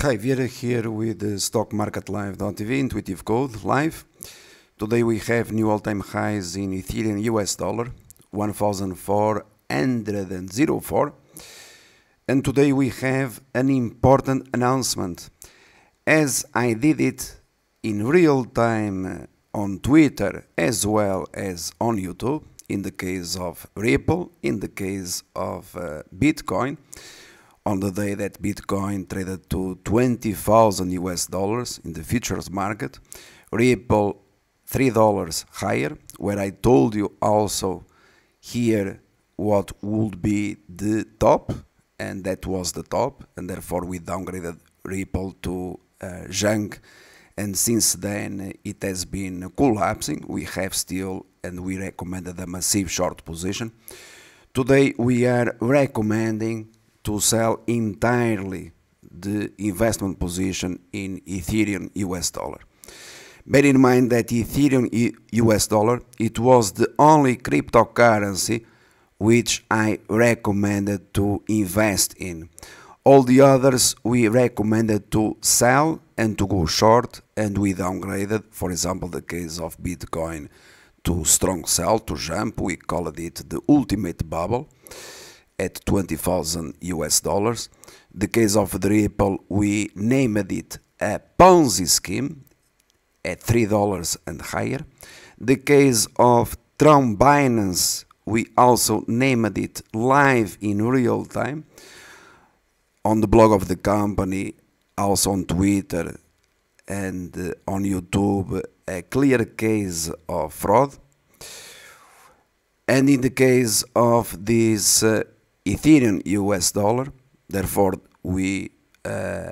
Hi, Vera here with the Stock Market Live.tv, Intuitive Code Live. Today we have new all-time highs in Ethereum US dollar, 1,404. And today we have an important announcement. As I did it in real time on Twitter as well as on YouTube, in the case of Ripple, in the case of uh, Bitcoin, on the day that Bitcoin traded to 20,000 US dollars in the futures market, Ripple $3 higher, where I told you also here what would be the top, and that was the top, and therefore we downgraded Ripple to uh, And since then, it has been collapsing. We have still, and we recommended a massive short position. Today, we are recommending to sell entirely the investment position in Ethereum US dollar. Bear in mind that Ethereum US dollar, it was the only cryptocurrency which I recommended to invest in. All the others we recommended to sell and to go short and we downgraded, for example, the case of Bitcoin to strong sell, to jump, we called it the ultimate bubble at 20,000 US dollars. The case of Ripple, we named it a Ponzi scheme at $3 and higher. The case of Trump Binance, we also named it live in real time on the blog of the company, also on Twitter and uh, on YouTube, a clear case of fraud. And in the case of this uh, Ethereum US dollar. Therefore, we uh,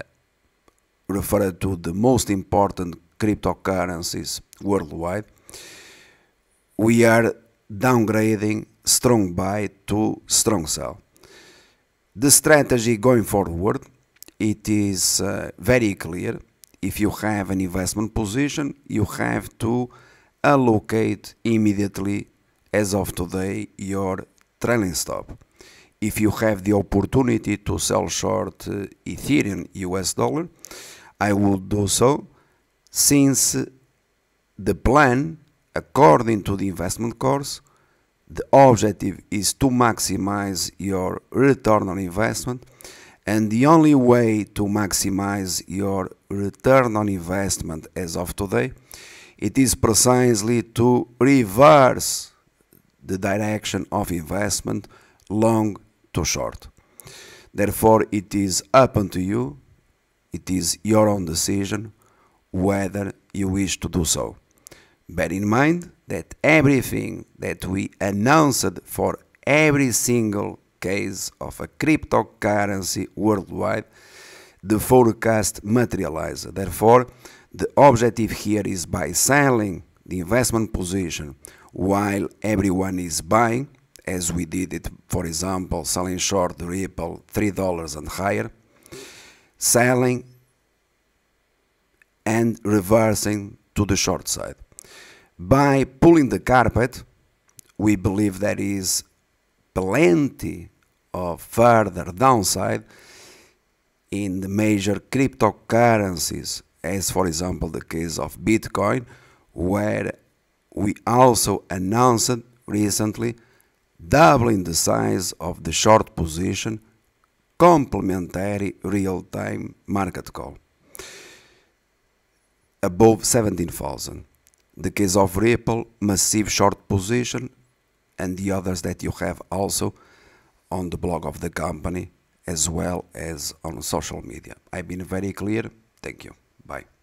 refer to the most important cryptocurrencies worldwide. We are downgrading strong buy to strong sell. The strategy going forward, it is uh, very clear. If you have an investment position, you have to allocate immediately as of today your trailing stop if you have the opportunity to sell short uh, Ethereum US dollar, I would do so since the plan, according to the investment course, the objective is to maximize your return on investment and the only way to maximize your return on investment as of today it is precisely to reverse the direction of investment long too short. Therefore, it is up to you, it is your own decision whether you wish to do so. Bear in mind that everything that we announced for every single case of a cryptocurrency worldwide, the forecast materialized. Therefore, the objective here is by selling the investment position while everyone is buying, as we did it, for example, selling short Ripple $3 and higher, selling and reversing to the short side. By pulling the carpet, we believe there is plenty of further downside in the major cryptocurrencies, as for example the case of Bitcoin, where we also announced recently doubling the size of the short position complementary real-time market call above 17,000. The case of Ripple, massive short position and the others that you have also on the blog of the company as well as on social media. I've been very clear. Thank you. Bye.